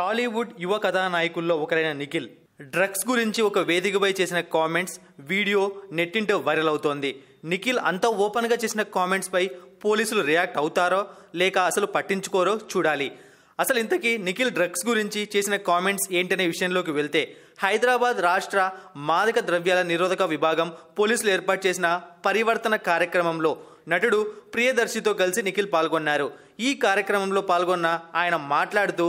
టాలీవుడ్ యువ కథానాయకుల్లో ఒకరైన నిఖిల్ డ్రగ్స్ గురించి ఒక వేదికపై చేసిన కామెంట్స్ వీడియో నెట్టింటో వైరల్ అవుతోంది నిఖిల్ అంత ఓపెన్గా చేసిన కామెంట్స్పై పోలీసులు రియాక్ట్ అవుతారో లేక అసలు పట్టించుకోరో చూడాలి అసలు ఇంతకీ నిఖిల్ డ్రగ్స్ గురించి చేసిన కామెంట్స్ ఏంటనే విషయంలోకి వెళ్తే హైదరాబాద్ రాష్ట్ర మాదక ద్రవ్యాల నిరోధక విభాగం పోలీసులు ఏర్పాటు చేసిన పరివర్తన కార్యక్రమంలో నటుడు ప్రియదర్శితో కలిసి నిఖిల్ పాల్గొన్నారు ఈ కార్యక్రమంలో పాల్గొన్న ఆయన మాట్లాడుతూ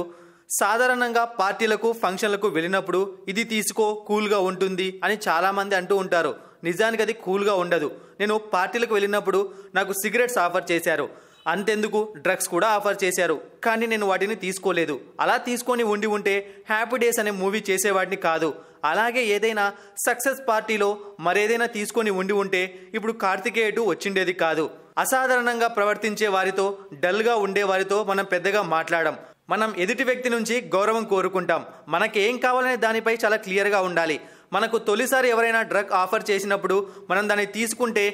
సాధారణంగా పార్టీలకు ఫంక్షన్లకు వెళ్ళినప్పుడు ఇది తీసుకో కూల్గా ఉంటుంది అని చాలామంది అంటూ ఉంటారు నిజానికి అది కూల్గా ఉండదు నేను పార్టీలకు వెళ్ళినప్పుడు నాకు సిగరెట్స్ ఆఫర్ చేశారు అంతెందుకు డ్రగ్స్ కూడా ఆఫర్ చేశారు కానీ నేను వాటిని తీసుకోలేదు అలా తీసుకొని ఉండి ఉంటే హ్యాపీ డేస్ అనే మూవీ చేసేవాడిని కాదు అలాగే ఏదైనా సక్సెస్ పార్టీలో మరేదైనా తీసుకొని ఉండి ఉంటే ఇప్పుడు కార్తికేయుడు వచ్చిండేది కాదు అసాధారణంగా ప్రవర్తించే వారితో డల్గా ఉండే వారితో మనం పెద్దగా మాట్లాడం మనం ఎదుటి వ్యక్తి నుంచి గౌరవం కోరుకుంటాం మనకేం కావాలనే దానిపై చాలా క్లియర్గా ఉండాలి మనకు తొలిసారి ఎవరైనా డ్రగ్ ఆఫర్ చేసినప్పుడు మనం దాన్ని తీసుకుంటే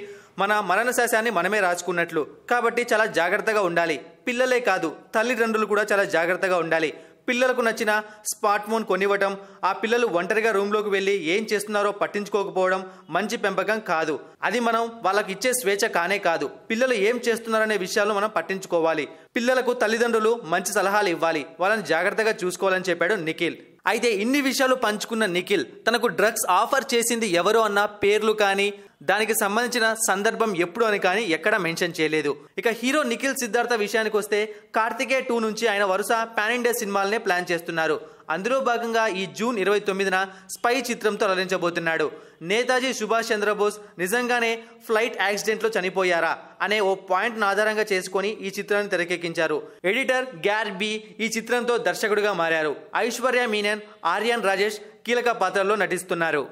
మన మరణ శాశాన్ని మనమే రాచుకున్నట్లు కాబట్టి చాలా జాగ్రత్తగా ఉండాలి పిల్లలే కాదు తల్లిదండ్రులు కూడా చాలా జాగ్రత్తగా ఉండాలి పిల్లలకు నచ్చిన స్మార్ట్ ఫోన్ కొనివ్వటం ఆ పిల్లలు ఒంటరిగా రూమ్లోకి వెళ్ళి ఏం చేస్తున్నారో పట్టించుకోకపోవడం మంచి పెంపకం కాదు అది మనం వాళ్ళకి ఇచ్చే స్వేచ్ఛ కానే కాదు పిల్లలు ఏం చేస్తున్నారనే విషయాలు మనం పట్టించుకోవాలి పిల్లలకు తల్లిదండ్రులు మంచి సలహాలు ఇవ్వాలి వాళ్ళని జాగ్రత్తగా చూసుకోవాలని చెప్పాడు నిఖిల్ అయితే ఇన్ని విషయాలు పంచుకున్న నిఖిల్ తనకు డ్రగ్స్ ఆఫర్ చేసింది ఎవరు అన్న పేర్లు కానీ దానికి సంబంధించిన సందర్భం ఎప్పుడు అని కానీ ఎక్కడ మెన్షన్ చేయలేదు ఇక హీరో నిఖిల్ సిద్ధార్థ విషయానికి వస్తే కార్తికే టూ నుంచి ఆయన వరుస పాన్ ఇండియా సినిమాలనే ప్లాన్ చేస్తున్నారు అందులో భాగంగా ఈ జూన్ ఇరవై తొమ్మిదిన స్పై చిత్రంతో రలించబోతున్నాడు నేతాజీ సుభాష్ చంద్రబోస్ నిజంగానే ఫ్లైట్ యాక్సిడెంట్లో చనిపోయారా అనే ఓ పాయింట్ను ఆధారంగా చేసుకొని ఈ చిత్రాన్ని తెరకెక్కించారు ఎడిటర్ గ్యార్ బి ఈ చిత్రంతో దర్శకుడిగా మారారు ఐశ్వర్య మీనన్ ఆర్యన్ రాజేష్ కీలక పాత్రల్లో నటిస్తున్నారు